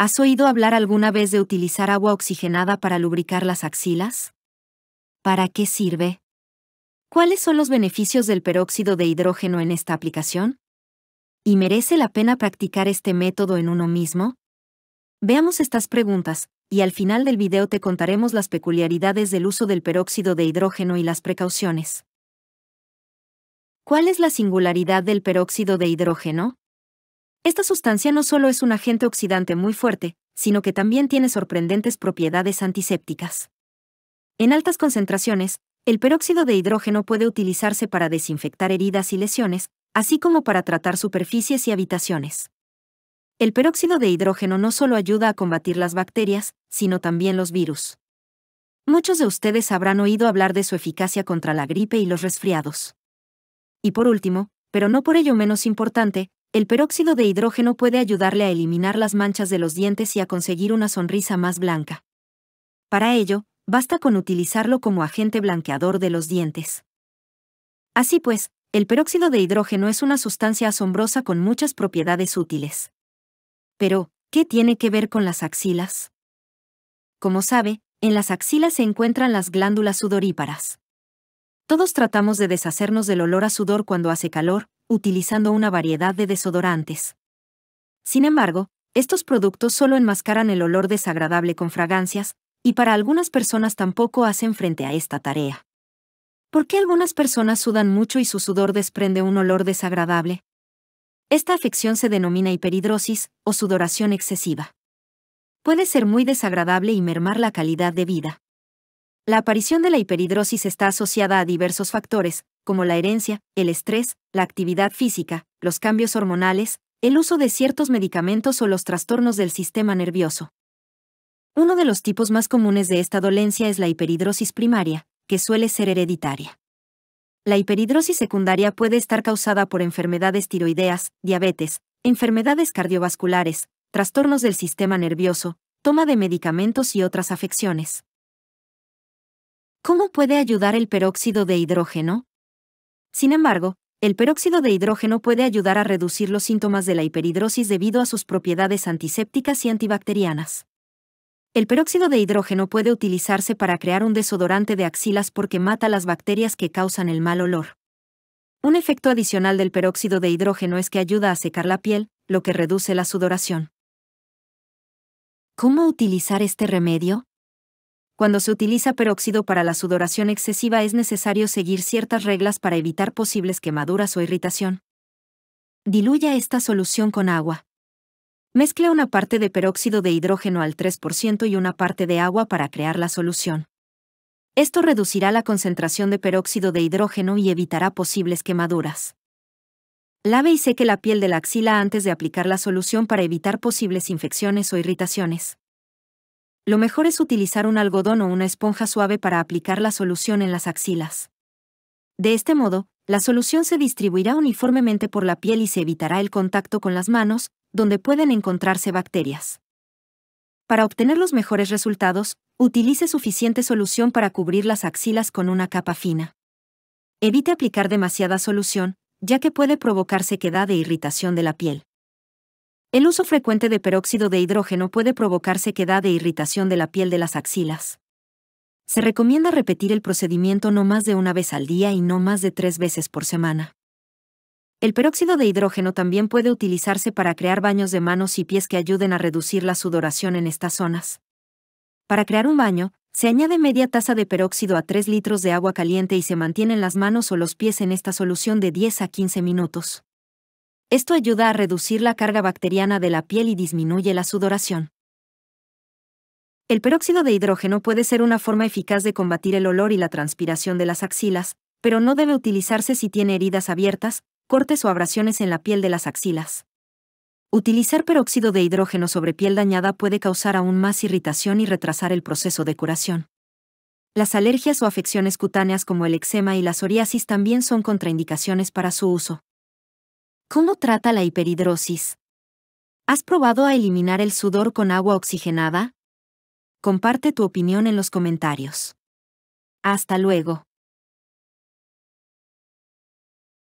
¿Has oído hablar alguna vez de utilizar agua oxigenada para lubricar las axilas? ¿Para qué sirve? ¿Cuáles son los beneficios del peróxido de hidrógeno en esta aplicación? ¿Y merece la pena practicar este método en uno mismo? Veamos estas preguntas, y al final del video te contaremos las peculiaridades del uso del peróxido de hidrógeno y las precauciones. ¿Cuál es la singularidad del peróxido de hidrógeno? Esta sustancia no solo es un agente oxidante muy fuerte, sino que también tiene sorprendentes propiedades antisépticas. En altas concentraciones, el peróxido de hidrógeno puede utilizarse para desinfectar heridas y lesiones, así como para tratar superficies y habitaciones. El peróxido de hidrógeno no solo ayuda a combatir las bacterias, sino también los virus. Muchos de ustedes habrán oído hablar de su eficacia contra la gripe y los resfriados. Y por último, pero no por ello menos importante, el peróxido de hidrógeno puede ayudarle a eliminar las manchas de los dientes y a conseguir una sonrisa más blanca. Para ello, basta con utilizarlo como agente blanqueador de los dientes. Así pues, el peróxido de hidrógeno es una sustancia asombrosa con muchas propiedades útiles. Pero, ¿qué tiene que ver con las axilas? Como sabe, en las axilas se encuentran las glándulas sudoríparas. Todos tratamos de deshacernos del olor a sudor cuando hace calor, utilizando una variedad de desodorantes. Sin embargo, estos productos solo enmascaran el olor desagradable con fragancias, y para algunas personas tampoco hacen frente a esta tarea. ¿Por qué algunas personas sudan mucho y su sudor desprende un olor desagradable? Esta afección se denomina hiperhidrosis o sudoración excesiva. Puede ser muy desagradable y mermar la calidad de vida. La aparición de la hiperhidrosis está asociada a diversos factores, como la herencia, el estrés, la actividad física, los cambios hormonales, el uso de ciertos medicamentos o los trastornos del sistema nervioso. Uno de los tipos más comunes de esta dolencia es la hiperhidrosis primaria, que suele ser hereditaria. La hiperhidrosis secundaria puede estar causada por enfermedades tiroideas, diabetes, enfermedades cardiovasculares, trastornos del sistema nervioso, toma de medicamentos y otras afecciones. ¿Cómo puede ayudar el peróxido de hidrógeno? Sin embargo, el peróxido de hidrógeno puede ayudar a reducir los síntomas de la hiperhidrosis debido a sus propiedades antisépticas y antibacterianas. El peróxido de hidrógeno puede utilizarse para crear un desodorante de axilas porque mata las bacterias que causan el mal olor. Un efecto adicional del peróxido de hidrógeno es que ayuda a secar la piel, lo que reduce la sudoración. ¿Cómo utilizar este remedio? cuando se utiliza peróxido para la sudoración excesiva es necesario seguir ciertas reglas para evitar posibles quemaduras o irritación. Diluya esta solución con agua. Mezcla una parte de peróxido de hidrógeno al 3% y una parte de agua para crear la solución. Esto reducirá la concentración de peróxido de hidrógeno y evitará posibles quemaduras. Lave y seque la piel de la axila antes de aplicar la solución para evitar posibles infecciones o irritaciones. Lo mejor es utilizar un algodón o una esponja suave para aplicar la solución en las axilas. De este modo, la solución se distribuirá uniformemente por la piel y se evitará el contacto con las manos, donde pueden encontrarse bacterias. Para obtener los mejores resultados, utilice suficiente solución para cubrir las axilas con una capa fina. Evite aplicar demasiada solución, ya que puede provocar sequedad e irritación de la piel. El uso frecuente de peróxido de hidrógeno puede provocar sequedad e irritación de la piel de las axilas. Se recomienda repetir el procedimiento no más de una vez al día y no más de tres veces por semana. El peróxido de hidrógeno también puede utilizarse para crear baños de manos y pies que ayuden a reducir la sudoración en estas zonas. Para crear un baño, se añade media taza de peróxido a 3 litros de agua caliente y se mantienen las manos o los pies en esta solución de 10 a 15 minutos. Esto ayuda a reducir la carga bacteriana de la piel y disminuye la sudoración. El peróxido de hidrógeno puede ser una forma eficaz de combatir el olor y la transpiración de las axilas, pero no debe utilizarse si tiene heridas abiertas, cortes o abrasiones en la piel de las axilas. Utilizar peróxido de hidrógeno sobre piel dañada puede causar aún más irritación y retrasar el proceso de curación. Las alergias o afecciones cutáneas como el eczema y la psoriasis también son contraindicaciones para su uso. ¿Cómo trata la hiperhidrosis? ¿Has probado a eliminar el sudor con agua oxigenada? Comparte tu opinión en los comentarios. Hasta luego.